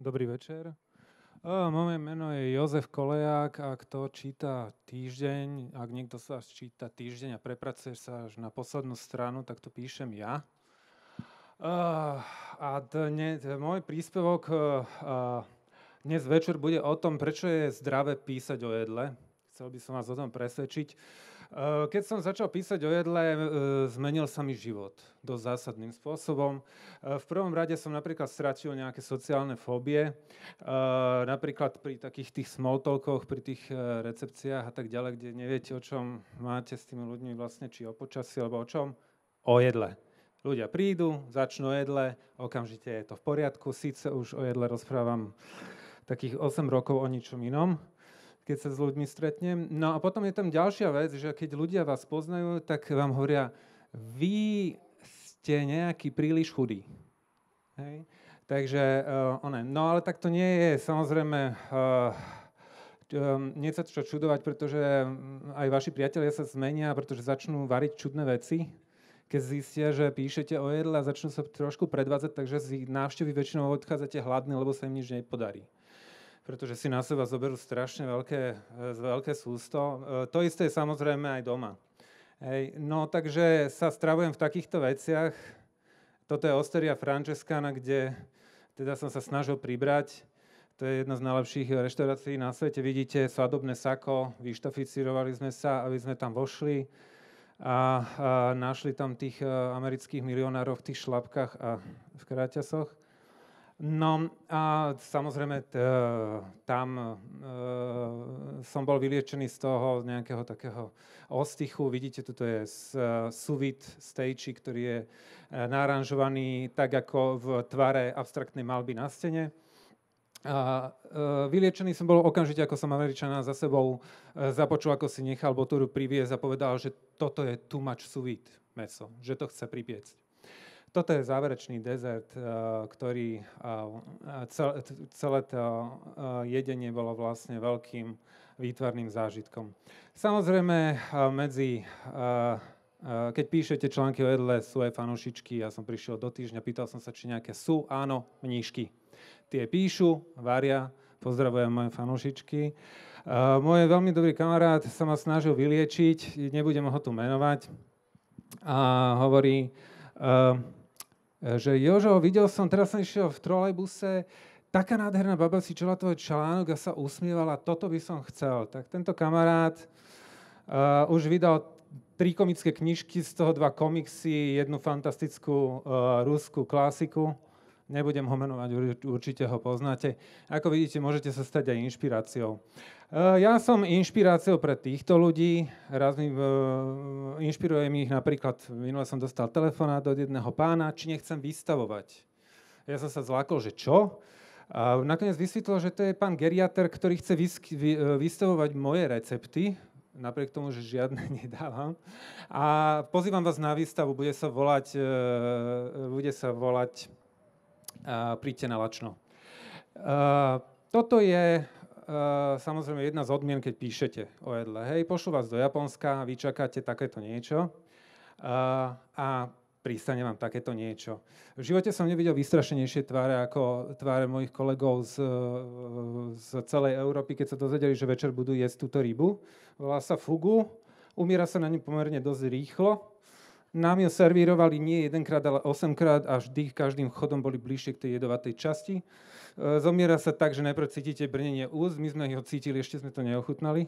Dobrý večer. Moje meno je Jozef Kolejak. a kto číta týždeň, ak niekto sa číta týždeň a prepracuje sa až na poslednú stranu, tak to píšem ja. A dne, môj príspevok dnes večer bude o tom, prečo je zdravé písať o jedle. Chcel by som vás o tom presvedčiť. Eh, keď som začal písať o jedle, eh, zmenil sa mi život dosť zásadným spôsobom. Eh, v prvom rade som napríklad stratil nejaké sociálne fóbie, napríklad pri takých tých small talkoch, pri tých recepciách a tak ďalej, kde neviete, o čom máte s tými ľuďmi vlastne, či o počasí, alebo o čom? O jedle. Ľudia prídu, začnú o jedle, okamžite je to v poriadku, síce už o jedle rozprávam takých 8 rokov o ničom inom, keď sa s ľuďmi stretnem. No a potom je tam ďalšia vec, že keď ľudia vás poznajú, tak vám hovoria, vy ste nejaký príliš chudý. Hej? Takže, uh, eh, one. no ale tak to nie je samozrejme uh, um, nie sa čo čudovať, pretože mm, aj vaši priatelia sa zmenia, pretože začnú variť čudné veci. Keď zistia, že píšete o jedle a začnú sa trošku predvádzať, takže z návštevy väčšinou odchádzate hladný, lebo sa im nič nepodarí pretože si na seba zoberú strašne veľké, e, veľké sústo. E, to isté je samozrejme aj doma. Hej. No takže sa stravujem v takýchto veciach. Toto je Osteria Francescana, kde teda som sa snažil pribrať. To je jedna z najlepších reštaurácií na svete. Vidíte svadobné sako, vyštoficirovali sme sa, aby sme tam vošli a, a našli tam tých e, amerických milionárov v tých šlapkách a v kráťasoch. No a samozrejme t- e, tam e, som bol vyliečený z toho nejakého takého ostichu. Vidíte, tuto je suvit e, stage, ktorý je e, naranžovaný tak ako v tvare abstraktnej malby na stene. A e, vyliečený som bol okamžite, ako som Američana za sebou e, započul, ako si nechal botoru priviesť a povedal, že toto je too much suvit meso, že to chce pripiecť. Toto je záverečný dezert, eh, ktorý eh, celé to eh, jedenie bolo vlastne veľkým výtvarným zážitkom. Samozrejme, medzi keď píšete články o jedle, sú aj fanúšičky. Ja som prišiel do týždňa, pýtal som sa, či nejaké sú. Áno, mníšky. Tie píšu, varia, pozdravujem moje fanúšičky. Môj veľmi dobrý kamarát sa ma snažil vyliečiť, nebudem ho tu menovať, a hovorí, E, že Jožo, videl som, teraz som išiel v trolejbuse, taká nádherná baba si čela tvoj článok a sa usmievala, toto by som chcel. Tak tento kamarát uh, už vydal tri komické knižky, z toho dva komiksy, jednu fantastickú uh, ruskú klasiku. Nebudem ho menovať, určite ho poznáte. Ako vidíte, môžete sa stať aj inšpiráciou. E, ja som inšpiráciou pre týchto ľudí. Raz mi, e, inšpirujem ich napríklad, minule som dostal telefonát od jedného pána, či nechcem vystavovať. Ja som sa zlákol, že čo? A nakoniec vysvetlo, že to je pán geriater, ktorý chce vysk- vy, e, vystavovať moje recepty, napriek tomu, že žiadne nedávam. A pozývam vás na výstavu, bude sa volať, bude sa volať príďte na lačno. Toto je samozrejme jedna z odmien, keď píšete o jedle. Hej, pošlu vás do Japonska, vy čakáte takéto niečo a pristane vám takéto niečo. V živote som nevidel vystrašenejšie tváre ako tváre mojich kolegov z, z celej Európy, keď sa dozvedeli, že večer budú jesť túto rybu. Volá sa fugu, umiera sa na ňu pomerne dosť rýchlo nám ju servírovali nie jedenkrát, ale osemkrát a vždy každým chodom boli bližšie k tej jedovatej časti. E, zomiera sa tak, že najprv cítite brnenie úst, my sme ho cítili, ešte sme to neochutnali.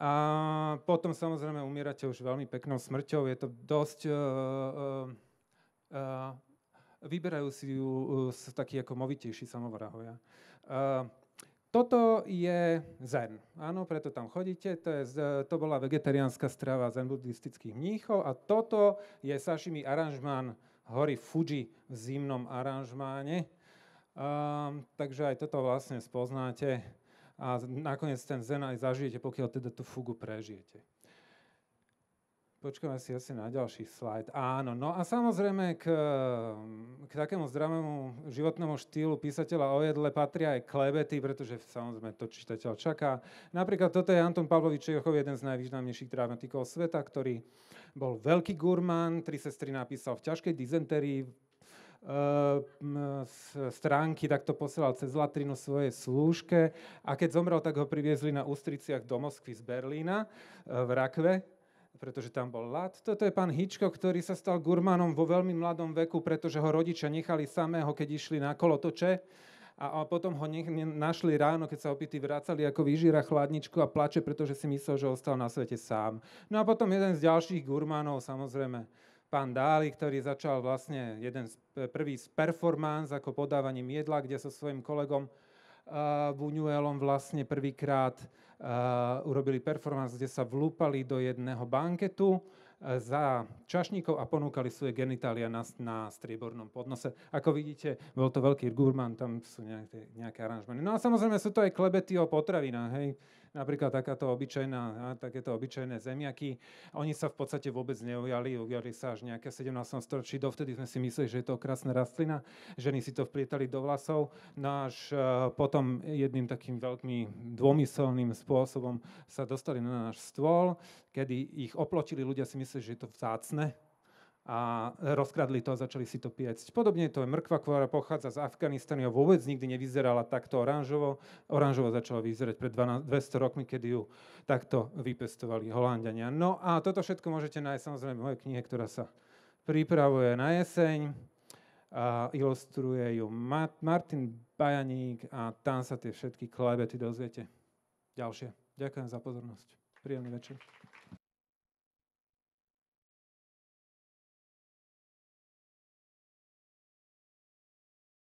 A potom samozrejme umierate už veľmi peknou smrťou, je to dosť... Uh, uh, uh, vyberajú si ju uh, ako movitejší samovrahovia. Uh, toto je zen. Áno, preto tam chodíte. To, je, to bola vegetariánska strava zen buddhistických mníchov a toto je sashimi aranžmán hory Fuji v zimnom aranžmáne. Um, takže aj toto vlastne spoznáte a nakoniec ten zen aj zažijete, pokiaľ teda tú fugu prežijete. Počkáme si asi na ďalší slajd. Áno, no a samozrejme k, k takému zdravému životnému štýlu písateľa o jedle patria aj klebety, pretože samozrejme to čitateľ čaká. Napríklad toto je Anton Pavlovič Čechov, jeden z najvýznamnejších dramatikov sveta, ktorý bol veľký gurmán, tri sestry napísal v ťažkej dizenterii, e, stránky, tak to posielal cez latrinu svojej slúžke a keď zomrel, tak ho priviezli na ústriciach do Moskvy z Berlína e, v Rakve pretože tam bol lad. Toto je pán Hičko, ktorý sa stal gurmanom vo veľmi mladom veku, pretože ho rodičia nechali samého, keď išli na kolotoče a, potom ho nech, našli ráno, keď sa opity vracali, ako vyžíra chladničku a plače, pretože si myslel, že ostal na svete sám. No a potom jeden z ďalších gurmánov, samozrejme, pán Dáli, ktorý začal vlastne jeden z, prvý z performance ako podávaním jedla, kde so svojim kolegom uh, Buñuelom vlastne prvýkrát Eh, urobili performance, kde sa vlúpali do jedného banketu eh, za čašníkov a ponúkali svoje genitália na, na striebornom podnose. Ako vidíte, bol to veľký gurmán, tam sú nejaké, nejaké aranžmeny. No a samozrejme sú to aj klebety o potravinách, hej napríklad takáto obyčajná, takéto obyčajné zemiaky, oni sa v podstate vôbec neujali, ujali sa až nejaké 17. storočí, dovtedy sme si mysleli, že je to krásna rastlina, ženy si to vplietali do vlasov, no až potom jedným takým veľkým dômyselným spôsobom sa dostali na náš stôl, kedy ich oplotili, ľudia si mysleli, že je to vzácne, a rozkradli to a začali si to piecť. Podobne to je mrkva, ktorá pochádza z Afganistanu a vôbec nikdy nevyzerala takto oranžovo. Oranžovo začalo vyzerať pred 12, 200 rokmi, kedy ju takto vypestovali Holandiania. No a toto všetko môžete nájsť samozrejme v mojej knihe, ktorá sa pripravuje na jeseň. A ilustruje ju Martin Bajaník a tam sa tie všetky klebety dozviete. Ďalšie. Ďakujem za pozornosť. Príjemný večer.